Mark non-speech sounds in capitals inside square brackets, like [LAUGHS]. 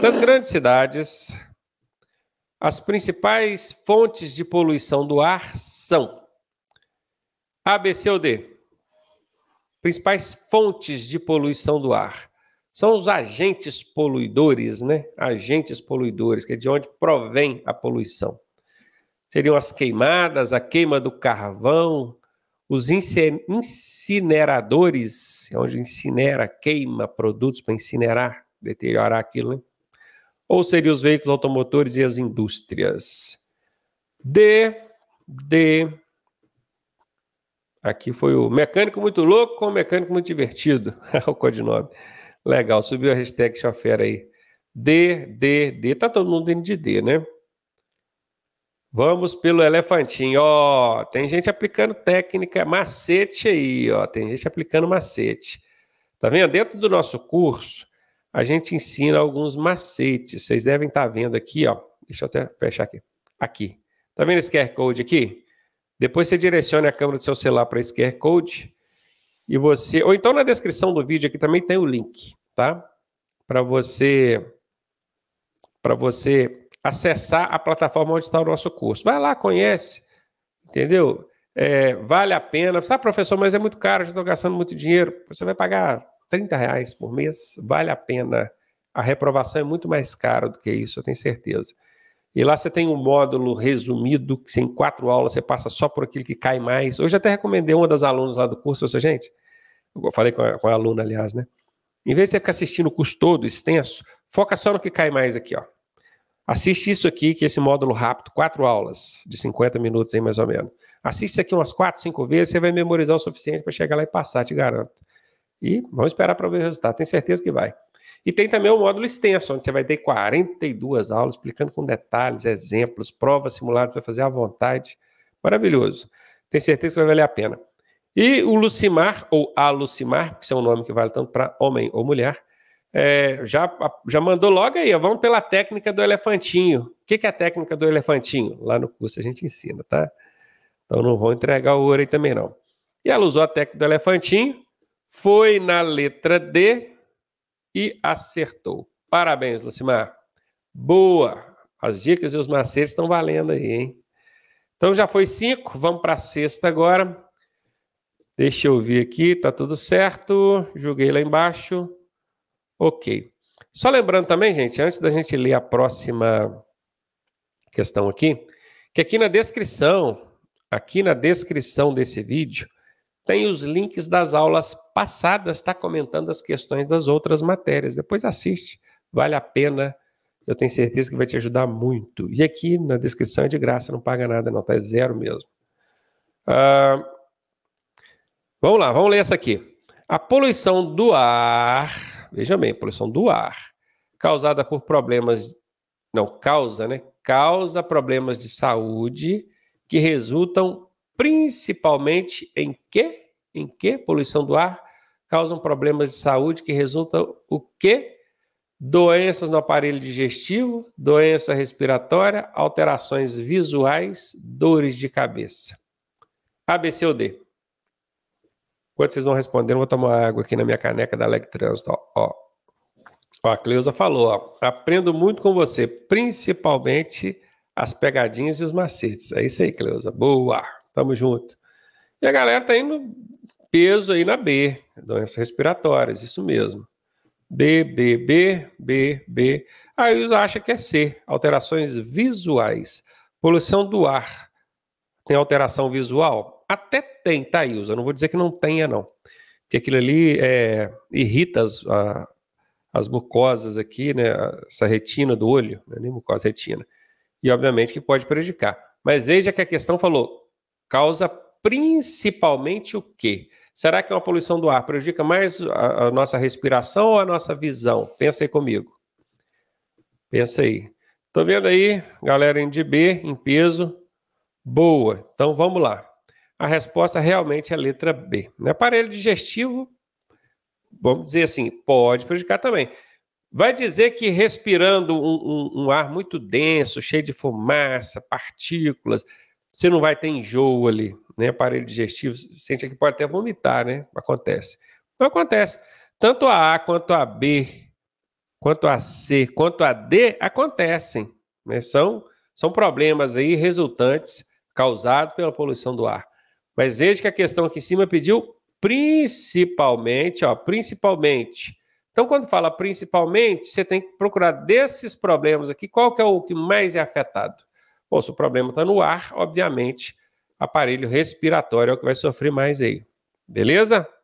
Nas grandes cidades, as principais fontes de poluição do ar são A, B, C ou D. Principais fontes de poluição do ar são os agentes poluidores, né? Agentes poluidores, que é de onde provém a poluição. Seriam as queimadas, a queima do carvão, os incineradores, é onde incinera, queima produtos para incinerar, deteriorar aquilo, né? ou seriam os veículos automotores e as indústrias? D, D. Aqui foi o mecânico muito louco com o mecânico muito divertido. [LAUGHS] o codinome. Legal, subiu a hashtag chafera aí. D, D, D. Tá todo mundo dentro de D, né? Vamos pelo elefantinho. Ó, tem gente aplicando técnica, macete aí, ó. Tem gente aplicando macete. Tá vendo? Dentro do nosso curso, a gente ensina alguns macetes. Vocês devem estar tá vendo aqui, ó. Deixa eu até fechar aqui. Aqui. Tá vendo esse QR Code aqui? Depois você direciona a câmera do seu celular para esse QR Code e você, ou então na descrição do vídeo aqui também tem o link, tá? Para você para você acessar a plataforma onde está o nosso curso. Vai lá, conhece, entendeu? É, vale a pena. Ah, professor, mas é muito caro, já estou gastando muito dinheiro. Você vai pagar 30 reais por mês, vale a pena. A reprovação é muito mais cara do que isso, eu tenho certeza. E lá você tem um módulo resumido, que em quatro aulas você passa só por aquilo que cai mais. Hoje até recomendei uma das alunas lá do curso, eu disse, gente, eu falei com a, com a aluna, aliás, né? Em vez de você ficar assistindo o curso todo, extenso, foca só no que cai mais aqui, ó. Assiste isso aqui, que é esse módulo rápido, quatro aulas, de 50 minutos aí mais ou menos. Assiste isso aqui umas quatro, cinco vezes, você vai memorizar o suficiente para chegar lá e passar, te garanto. E vamos esperar para ver o resultado, tenho certeza que vai. E tem também o módulo extenso, onde você vai ter 42 aulas explicando com detalhes, exemplos, provas, simuladas para fazer à vontade. Maravilhoso. Tenho certeza que vai valer a pena. E o Lucimar, ou a Lucimar, que é um nome que vale tanto para homem ou mulher, é, já, já mandou logo aí, ó, vamos pela técnica do elefantinho. O que, que, é a técnica do elefantinho? Lá no curso a gente ensina, tá? Então não vou entregar o ouro aí também, não. E ela usou a técnica do elefantinho, foi na letra D e acertou. Parabéns, Lucimar. Boa. As dicas e os macetes estão valendo aí, hein? Então já foi cinco, vamos para a sexta agora. Deixa eu ver aqui, tá tudo certo. Joguei lá embaixo. Ok. Só lembrando também, gente, antes da gente ler a próxima questão aqui, que aqui na descrição, aqui na descrição desse vídeo, tem os links das aulas passadas, está comentando as questões das outras matérias. Depois assiste, vale a pena. Eu tenho certeza que vai te ajudar muito. E aqui na descrição é de graça, não paga nada, não, tá é zero mesmo. Ah, vamos lá, vamos ler essa aqui. A poluição do ar, veja bem, poluição do ar, causada por problemas, não, causa, né? Causa problemas de saúde que resultam principalmente em que? Em que poluição do ar causam problemas de saúde que resultam o quê? Doenças no aparelho digestivo, doença respiratória, alterações visuais, dores de cabeça. A, B, C ou D? Enquanto vocês vão responder, eu vou tomar água aqui na minha caneca da Leg Trânsito. Ó, ó. ó a Cleusa falou, ó, aprendo muito com você, principalmente as pegadinhas e os macetes. É isso aí, Cleusa. Boa! Tamo junto. E a galera tá indo peso aí na B, doenças respiratórias, isso mesmo. B, B, B, B, B. Aí os acha que é C, alterações visuais. Poluição do ar. Tem alteração visual? Até tem, tá, Ilza? Não vou dizer que não tenha, não. Porque aquilo ali é, irrita as, a, as mucosas aqui, né? Essa retina do olho, né? nem mucosa, retina. E obviamente que pode prejudicar. Mas veja que a questão falou causa principalmente o quê? Será que uma poluição do ar prejudica mais a, a nossa respiração ou a nossa visão? Pensa aí comigo. Pensa aí. Tô vendo aí, galera em DB, em peso. Boa. Então vamos lá. A resposta realmente é a letra B. No né? aparelho digestivo, vamos dizer assim, pode prejudicar também. Vai dizer que respirando um, um, um ar muito denso, cheio de fumaça, partículas, você não vai ter enjoo ali, né? Aparelho digestivo, sente aqui pode até vomitar, né? Acontece. Não acontece. Tanto a A quanto a B, quanto a C, quanto a D acontecem. Né? São, são problemas aí resultantes causados pela poluição do ar. Mas veja que a questão aqui em cima pediu principalmente, ó, principalmente. Então, quando fala principalmente, você tem que procurar desses problemas aqui, qual que é o que mais é afetado? Bom, se o problema está no ar, obviamente, aparelho respiratório é o que vai sofrer mais aí. Beleza?